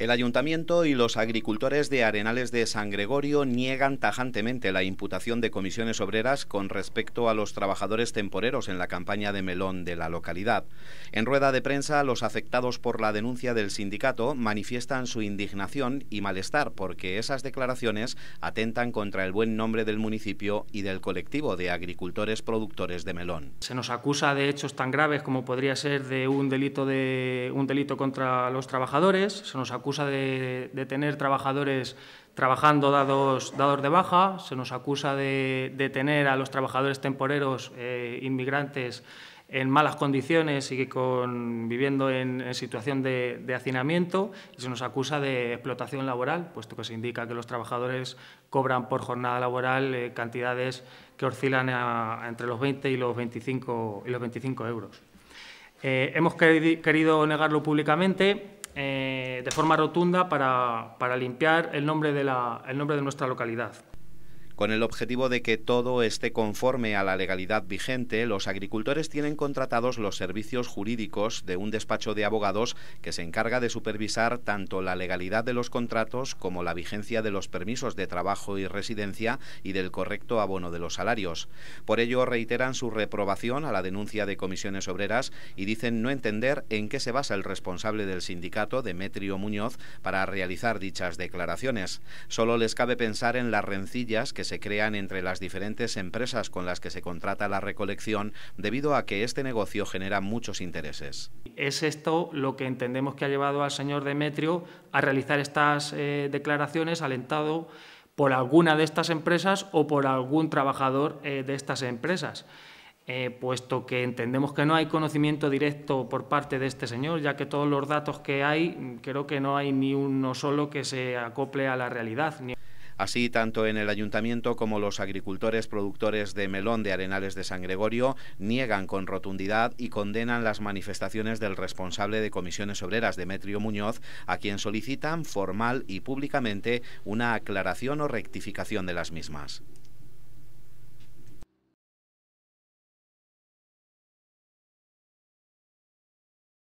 El ayuntamiento y los agricultores de Arenales de San Gregorio niegan tajantemente la imputación de comisiones obreras con respecto a los trabajadores temporeros en la campaña de melón de la localidad. En rueda de prensa, los afectados por la denuncia del sindicato manifiestan su indignación y malestar porque esas declaraciones atentan contra el buen nombre del municipio y del colectivo de agricultores productores de melón. Se nos acusa de hechos tan graves como podría ser de un delito de un delito contra los trabajadores, se nos ...se nos acusa de, tener trabajadores trabajando dados, dados de baja, se nos acusa de, tener a los trabajadores temporeros eh, inmigrantes en malas condiciones y con, viviendo en, situación de, hacinamiento y se nos acusa de explotación laboral, puesto que se indica que los trabajadores cobran por jornada laboral eh, cantidades que oscilan entre los 20 y los 25, y los 25 euros. Eh, hemos querido negarlo públicamente eh, de forma rotunda para, limpiar el nombre, el nombre de nuestra localidad. Con el objetivo de que todo esté conforme a la legalidad vigente, los agricultores tienen contratados los servicios jurídicos de un despacho de abogados que se encarga de supervisar tanto la legalidad de los contratos como la vigencia de los permisos de trabajo y residencia y del correcto abono de los salarios. Por ello, reiteran su reprobación a la denuncia de comisiones obreras y dicen no entender en qué se basa el responsable del sindicato, Demetrio Muñoz, para realizar dichas declaraciones. Solo les cabe pensar en las rencillas que se se crean entre las diferentes empresas con las que se contrata la recolección debido a que este negocio genera muchos intereses. Es esto lo que entendemos que ha llevado al señor Demetrio a realizar estas eh, declaraciones alentado por alguna de estas empresas o por algún trabajador eh, de estas empresas. Eh, puesto que entendemos que no hay conocimiento directo por parte de este señor, ya que todos los datos que hay, creo que no hay ni uno solo que se acople a la realidad. Así, tanto en el ayuntamiento como los agricultores productores de melón de Arenales de San Gregorio niegan con rotundidad y condenan las manifestaciones del responsable de comisiones obreras, Demetrio Muñoz, a quien solicitan formal y públicamente una aclaración o rectificación de las mismas.